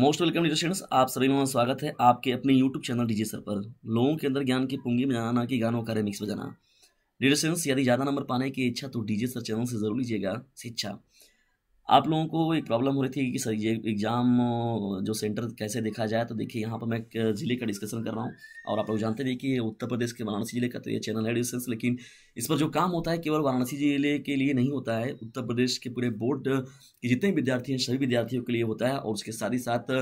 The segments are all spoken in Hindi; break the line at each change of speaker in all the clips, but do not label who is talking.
मोस्ट वेलकम डीजे स्टूडेंट्स आप सभी में स्वागत है आपके अपने यूट्यूब चैनल डीजे सर पर लोगों के अंदर ज्ञान की पुंगी बजाना कि गानों का रेमिक्स बजाना डीजे स्टूडेंट्स यदि ज़्यादा नंबर पाने की इच्छा तो डीजे सर चैनल से जरूर लीजिएगा शिक्षा आप लोगों को एक प्रॉब्लम हो रही थी कि सर ये एग्ज़ाम जो सेंटर कैसे देखा जाए तो देखिए यहाँ पर मैं एक ज़िले का डिस्कशन कर रहा हूँ और आप लोग जानते हैं कि उत्तर प्रदेश के वाराणसी ज़िले का तो ये चैनल है डिस्कस लेकिन इस पर जो काम होता है केवल वाराणसी ज़िले के लिए नहीं होता है उत्तर प्रदेश के पूरे बोर्ड के जितने विद्यार्थी हैं सभी विद्यार्थियों के लिए होता है और उसके साथ ही साथ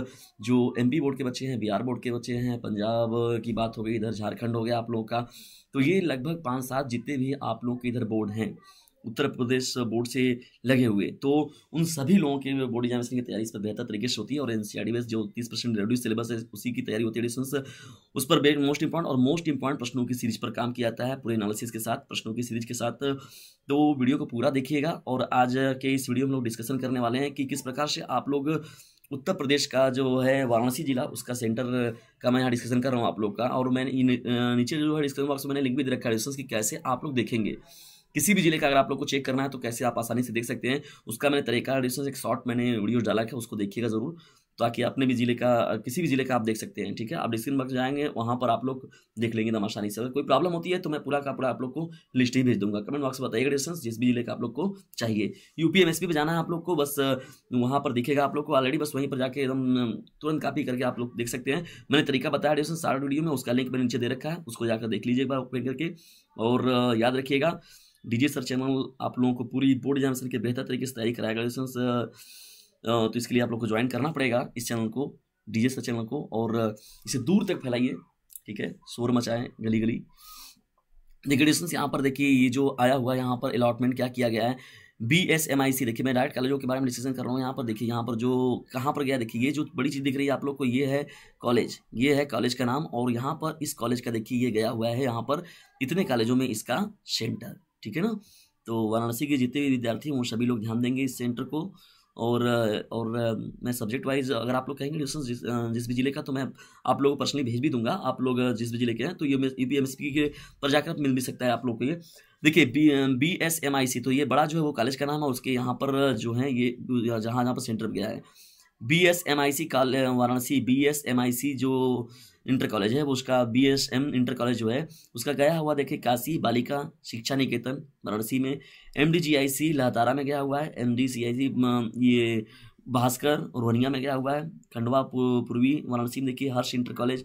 जो एम बोर्ड के बच्चे हैं बिहार बोर्ड के बच्चे हैं पंजाब की बात हो गई इधर झारखंड हो गया आप लोगों का तो ये लगभग पाँच सात जितने भी आप लोग के इधर बोर्ड हैं उत्तर प्रदेश बोर्ड से लगे हुए तो उन सभी लोगों के बोर्ड एग्जामिनेशन की तैयारी इस पर बेहतर तरीके से होती है और एन e सी जो तीस परसेंट रेड्यू सिलेबस है उसी की तैयारी होती है उस पर बेट मोस्ट इंपॉर्टेंट और मोस्ट इंपॉर्टेंट प्रश्नों की सीरीज पर काम किया जाता है पूरे एनालिसिस के साथ प्रश्नों की सीरीज के साथ तो वीडियो को पूरा देखिएगा और आज के इस वीडियो में लोग डिस्कशन करने वाले हैं कि किस प्रकार से आप लोग उत्तर प्रदेश का जो है वाराणसी जिला उसका सेंटर का मैं यहाँ डिस्कशन कर रहा हूँ आप लोग का और मैंने नीचे जो है डिस्कशन बॉक्स में मैंने लिंक भी दे रखा है कि कैसे आप लोग देखेंगे किसी भी जिले का अगर आप लोग को चेक करना है तो कैसे आप आसानी से देख सकते हैं उसका मैंने तरीका एडिशन एक शॉर्ट मैंने वीडियो डाला है उसको देखिएगा ज़रूर ताकि अपने भी जिले का किसी भी जिले का आप देख सकते हैं ठीक है आप डिस्क्रिप्शन बॉक्स जाएंगे वहाँ पर आप लोग देख लेंगे एकदम आसानी से अगर कोई प्रॉब्लम होती है तो मैं पूरा का पूरा आप लोग को लिस्ट ही भेज दूंगा कमेंट बॉक्स में बताइएगा डिस्टेंस जिस भी जिले का आप लोग को चाहिए एस पी जाना है आप लोग को बस वहाँ पर दिखेगा आप लोग को ऑलरेडी बस वहीं पर जाकर एकदम तुरंत कापी करके आप लोग देख सकते हैं मैंने तरीका बताया डिस्टेंस सारा वीडियो में उसका लिंक मैंने नीचे दे रखा है उसको जाकर देख लीजिए एक बार ओपन करके और याद रखिएगा डीजे सर चैनल आप लोगों को पूरी बोर्ड एग्जामिनेशन के बेहतर तरीके से तैयारी कराएगा ग्रेजुएशन तो इसके लिए आप लोग को ज्वाइन करना पड़ेगा इस चैनल को डीजे सर चैनल को और इसे दूर तक फैलाइए ठीक है शोर मचाएं गली गली ग्रेजुएशन यहाँ पर देखिए ये जो आया हुआ है यहाँ पर अलॉटमेंट क्या किया गया है B S M I C देखिए मैं डायरेक्ट कॉलेजों के बारे में डिसीजन कर रहा हूँ यहाँ पर देखिए यहाँ पर जो कहाँ पर गया देखिए ये जो बड़ी चीज़ दिख रही है आप लोग को ये है कॉलेज ये है कॉलेज का नाम और यहाँ पर इस कॉलेज का देखिए ये गया हुआ है यहाँ पर इतने कॉलेजों में इसका सेंटर ठीक है ना तो वाराणसी के जितने भी विद्यार्थी हैं वो सभी लोग ध्यान देंगे इस सेंटर को और और मैं सब्जेक्ट वाइज अगर आप लोग कहेंगे जिस जिस भी जिले का तो मैं आप लोगों को पर्सनली भेज भी दूंगा आप लोग जिस भी जिले के हैं तो ये यू पी एम के पर जाकर मिल भी सकता है आप लोग को ये देखिए B B S M I C तो ये बड़ा जो है वो कॉलेज का नाम है उसके यहाँ पर जो है ये जहाँ जहाँ पर सेंटर गया है B S M I C Varanasi B S M I C जो इंटर कॉलेज है वो उसका B S M inter college जो है उसका गया हुआ देखिए काशी बालिका शिक्षा निकेतन वाराणसी में एम डी जी आई सी लहतारा में गया हुआ है एम डी सी आई सी ये भास्कर रोहनिया में गया हुआ है खंडवा पूर्वी वाराणसी में देखिए हर्ष इंटर कॉलेज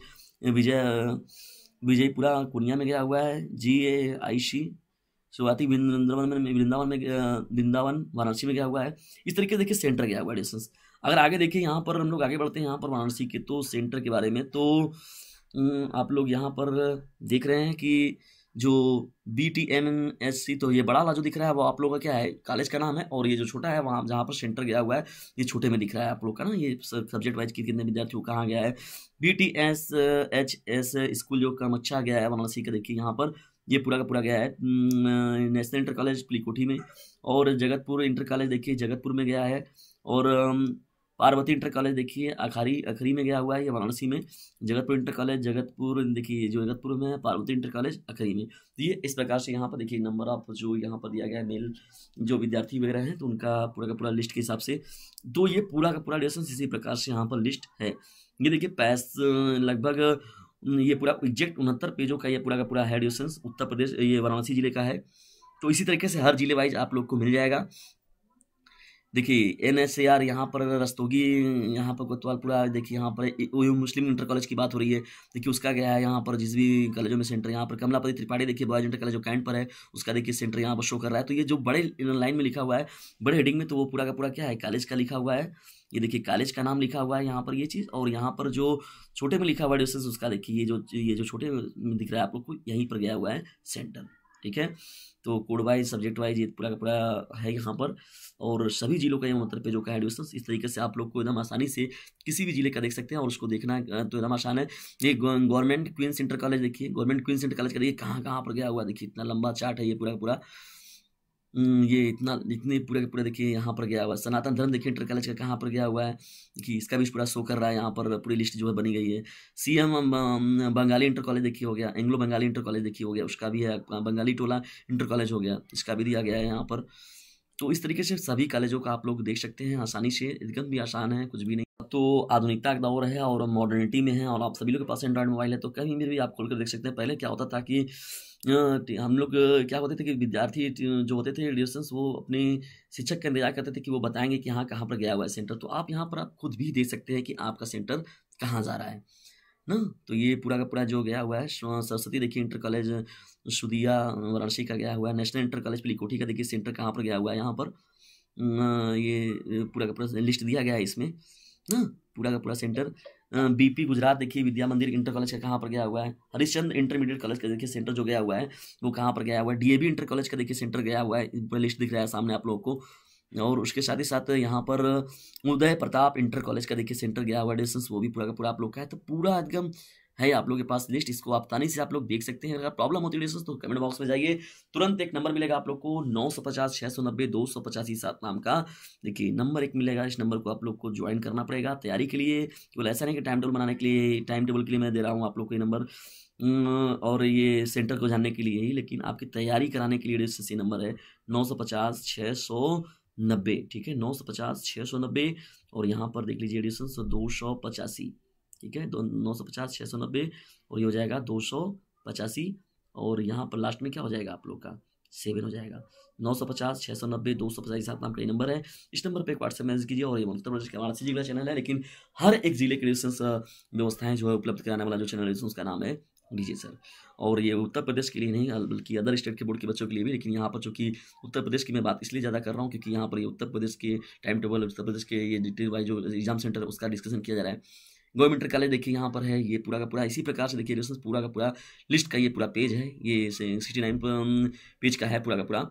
विजय विजयपुरा कुनिया में गया हुआ है जी ए आई सी शुरुआती वृंदावन में वृंदावन में वृंदावन वाराणसी में गया हुआ है इस तरीके से देखिए सेंटर गया हुआ है डिस्टेंस अगर आगे देखिए यहाँ पर हम लोग आगे बढ़ते हैं यहाँ पर वाराणसी के तो सेंटर के बारे में तो आप लोग यहाँ पर देख रहे हैं कि जो B T M S C तो ये बड़ा वाला जो दिख रहा है वो आप लोगों का क्या है कॉलेज का नाम है और ये जो छोटा है वहाँ जहाँ पर सेंटर गया हुआ है ये छोटे में दिख रहा है आप लोग का ना ये सब्जेक्ट वाइज कितने विद्यार्थियों कहाँ गया है B T S H S school जो कम गया है वाराणसी का देखिए यहाँ पर ये पूरा का पूरा गया है नेशनल इंटर कॉलेज पिलीकोठी में और जगतपुर इंटर कॉलेज देखिए जगतपुर में गया है और पार्वती इंटर कॉलेज देखिए आखारी अखरी में गया हुआ है ये वाराणसी में जगतपुर इंटर कॉलेज जगतपुर देखिए जो जगतपुर में है पार्वती इंटर कॉलेज अखरी में तो ये इस प्रकार से यहाँ पर देखिए नंबर ऑफ जो यहाँ पर दिया गया है मेल जो विद्यार्थी वगैरह हैं तो उनका पूरा का पूरा लिस्ट के हिसाब से तो ये पूरा का पूरा डिस्टेंस इसी प्रकार से यहाँ पर लिस्ट है ये देखिए पैस लगभग ये पूरा एग्जैक्ट उनहत्तर पेजों का ये पूरा का पूरा हेड क्वेश्चन उत्तर प्रदेश ये वाराणसी जिले का है तो इसी तरीके से हर जिले वाइज आप लोग को मिल जाएगा देखिए एन एस ए आर यहाँ पर रस्तोगी यहाँ पर कोतवालपुरा देखिए यहाँ पर ओयू मुस्लिम इंटर कॉलेज की बात हो रही है देखिए उसका गया है यहाँ पर जिस भी कॉलेजों में सेंटर यहाँ पर कमलापति त्रिपाठी देखिए बॉयज इंटर कॉलेज जो कैंट पर है उसका देखिए सेंटर यहाँ पर शो कर रहा है तो ये जो बड़े लाइन में लिखा हुआ है बड़े हेडिंग में तो वो पूरा का पूरा क्या है कॉलेज का लिखा हुआ है ये देखिए कॉलेज का नाम लिखा हुआ है यहाँ पर ये चीज़ और यहाँ पर जो छोटे में लिखा हुआ है डिस्टेंस उसका देखिए ये जो ये जो छोटे में दिख रहा है आप लोग को यहीं पर गया हुआ है सेंटर ठीक है तो कोड वाइज सब्जेक्ट वाइज ये पूरा का पूरा है यहाँ पर और सभी जिलों का ये मतलब पे जो का है डिस्टेंस इस तरीके से आप लोग को एकदम आसानी से किसी भी जिले का देख सकते हैं और उसको देखना तो एकदम आसान है ये गवर्नमेंट क्वीन सेंटर कॉलेज देखिए गवर्नमेंट क्वीन सेंटर कॉलेज का देखिए कहाँ कहाँ पर गया हुआ देखिए इतना लंबा चार्ट है ये पूरा पूरा हम्म, ये इतना इतने पूरे के पूरे देखिए यहाँ पर गया हुआ है सनातन धर्म देखिए इंटर कॉलेज का कहाँ पर गया हुआ है कि इसका भी पूरा शो कर रहा है यहाँ पर पूरी लिस्ट जो है बनी गई है C M um, um, Bengali inter college देखिए हो गया एंग्लो बंगाली इंटर कॉलेज देखिए हो गया उसका भी है बंगाली टोला इंटर कॉलेज हो गया इसका भी दिया गया है यहाँ पर तो इस तरीके से सभी कॉलेजों का आप लोग देख सकते हैं आसानी से एकदम भी आसान है कुछ भी नहीं तो आधुनिकता का दौर है और मॉडर्निटी में है और आप सभी लोग के पास एंड्रॉयड मोबाइल है तो कहीं भी आप खोल कर देख सकते हैं पहले क्या होता था कि हम लोग क्या होते थे कि विद्यार्थी जो होते थे डिस्टेंस वो अपने शिक्षक का इंतजार करते थे कि वो बताएंगे कि हाँ कहाँ पर गया हुआ है सेंटर तो आप यहाँ पर आप खुद भी देख सकते हैं कि आपका सेंटर कहाँ जा रहा है ना तो ये पूरा का पूरा जो गया हुआ है सरस्वती देखिए इंटर कॉलेज शुदिया वाराणसी का गया हुआ है नेशनल इंटर कॉलेज पिलीकोठी का देखिए सेंटर कहाँ पर गया हुआ है यहाँ पर ये पूरा का पूरा लिस्ट दिया गया है इसमें ना पूरा का पूरा सेंटर बीपी गुजरात देखिए विद्या मंदिर इंटर कॉलेज का कहाँ पर गया हुआ है हरिश्चंद इंटरमीडिएट कॉलेज का देखिए सेंटर जो गया हुआ है वो कहाँ पर गया हुआ है डीएवी इंटर कॉलेज का देखिए सेंटर गया हुआ है लिस्ट दिख रहा है सामने आप लोगों को और उसके साथ ही साथ यहाँ पर उदय प्रताप इंटर कॉलेज का देखिए सेंटर गया हुआ है डिस्टेंस वो भी पूरा का पूरा आप लोग का है तो पूरा एकदम है आप लोग के पास लिस्ट इसको आप आसानी से आप लोग देख सकते हैं अगर प्रॉब्लम होती है तो कमेंट बॉक्स में जाइए तुरंत एक नंबर मिलेगा आप लोग को नौ सौ पचास छः सौ नब्बे दो सौ पचासी सात नाम का देखिए नंबर एक मिलेगा इस नंबर को आप लोग को ज्वाइन करना पड़ेगा तैयारी के लिए केवल ऐसा नहीं कि टाइम टेबल बनाने के लिए टाइम टेबल के लिए मैं दे रहा हूँ आप लोग को ये नंबर और ये सेंटर को जानने के लिए ही लेकिन आपकी तैयारी कराने के लिए नंबर है नौ सौ पचास छः सौ नब्बे ठीक है नौ सौ पचास छः सौ नब्बे और यहाँ पर देख लीजिए एडिशन दो सौ पचासी ठीक है दो नौ सौ पचास छः सौ नब्बे और ये हो जाएगा दो सौ पचासी और यहाँ पर लास्ट में क्या हो जाएगा आप लोग का सेवन हो जाएगा नौ सौ पचास छः सौ नब्बे दो सौ पचास सात आपका ये नंबर है इस नंबर पर एक व्हाट्सएप मैसेज कीजिए और ये उत्तर प्रदेश के वाराणसी जिला चैनल है लेकिन हर एक ज़िले के रिलेशंस व्यवस्थाएं जो है उपलब्ध कराने वाला जो चैनल है उसका नाम है डीजे सर और ये उत्तर प्रदेश के लिए नहीं बल्कि अदर स्टेट के बोर्ड के बच्चों के लिए भी लेकिन यहाँ पर चूँकि उत्तर प्रदेश की मैं बात इसलिए ज़्यादा कर रहा हूँ क्योंकि यहाँ पर ये उत्तर प्रदेश के टाइम टेबल उत्तर प्रदेश के ये डिटेल वाइज जो एग्जाम सेंटर उसका डिस्कशन किया जा रहा है गवर्नमेंट कॉलेज देखिए यहाँ पर है ये पूरा का पूरा इसी प्रकार से देखिए पूरा का पूरा लिस्ट का ये पूरा पेज है ये सिक्सटी नाइन पेज का है पूरा का पूरा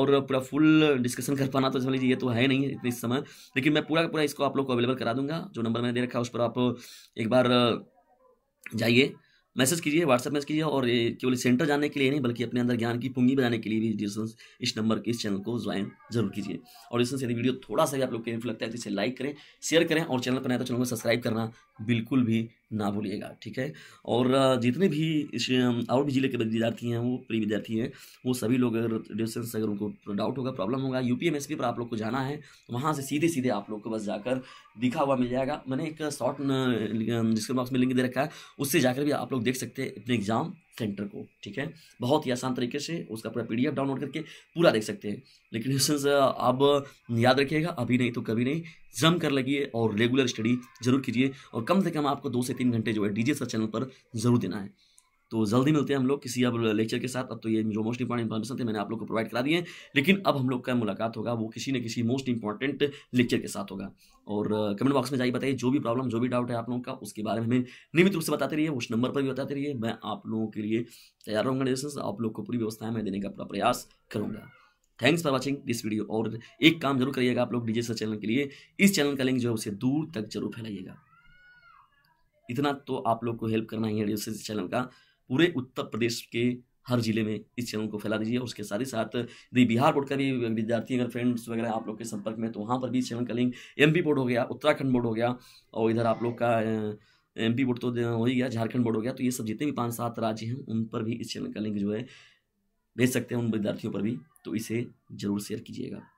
और पूरा फुल डिस्कशन कर पाना तो समझ लीजिए ये तो है नहीं इतने समय लेकिन मैं पूरा का पूरा इसको आप लोग को अवेलेबल करा दूंगा जो नंबर मैंने दे रखा है उस पर आप एक बार जाइए मैसेज कीजिए व्हाट्सएप मैसेज कीजिए और ये केवल सेंटर जाने के लिए नहीं बल्कि अपने अंदर ज्ञान की पुंगी बनाने के लिए भी इस नंबर के इस चैनल को ज्वाइन जरूर कीजिए और इस यदि वीडियो थोड़ा सा भी आप लोग के लगता है तो इसे लाइक करें शेयर करें और चैनल पर आए तो चैनल को सब्सक्राइब करना बिल्कुल भी ना भूलिएगा ठीक है और जितने भी इस और भी जिले के विद्यार्थी हैं वो प्री विद्यार्थी हैं वो सभी लोग अगर रेडियो सेंस अगर उनको डाउट होगा प्रॉब्लम होगा यू पी पर आप लोग को जाना है वहाँ से सीधे सीधे आप लोग को बस जाकर दिखा हुआ मिल जाएगा मैंने एक शॉर्ट डिस्क्रिप्शन बॉक्स में लिंक दे रखा है उससे जाकर भी आप लोग देख सकते हैं अपने एग्ज़ाम सेंटर को ठीक है बहुत ही आसान तरीके से उसका पूरा पीडीएफ डाउनलोड करके पूरा देख सकते हैं लेकिन आप याद रखिएगा अभी नहीं तो कभी नहीं जम कर लगिए और रेगुलर स्टडी जरूर कीजिए और कम से कम आपको दो से तीन घंटे जो है डी सर चैनल पर जरूर देना है तो जल्दी मिलते हैं हम लोग किसी अब लेक्चर के साथ अब तो ये जो मोस्ट इंपॉर्टेंट इन्फॉर्मेशन थे मैंने आप लोग को प्रोवाइड करा दिए हैं लेकिन अब हम लोग का मुलाकात होगा वो किसी न किसी मोस्ट इंपॉर्टेंट लेक्चर के साथ होगा और कमेंट बॉक्स में जाइए बताइए जो भी प्रॉब्लम जो भी डाउट है आप लोगों का उसके बारे में हमें नियमित रूप से बताते रहिए उस नंबर पर भी बताते रहिए मैं आप लोगों के लिए तैयार रहूँगा डिस्टेंस आप लोग को पूरी व्यवस्थाएं मैं देने का पूरा प्रयास करूँगा thanks for watching this video और एक काम जरूर करिएगा आप लोग डीजे सर चैनल के लिए इस चैनल का लिंक जो है उसे दूर तक जरूर फैलाइएगा इतना तो आप लोग को हेल्प करना ही है डीजे चैनल का पूरे उत्तर प्रदेश के हर जिले में इस चैनल को फैला दीजिए और उसके साथ ही साथ यदि बिहार बोर्ड का भी विद्यार्थी अगर फ्रेंड्स वगैरह आप लोग के संपर्क में तो वहाँ पर भी इस चैनल का लिंक एम बोर्ड हो गया उत्तराखंड बोर्ड हो गया और इधर आप लोग का एम बोर्ड तो हो ही गया झारखंड बोर्ड हो गया तो ये सब जितने भी पाँच सात राज्य हैं उन पर भी इस चैनल का लिंक जो है भेज सकते हैं उन विद्यार्थियों पर भी तो इसे ज़रूर शेयर कीजिएगा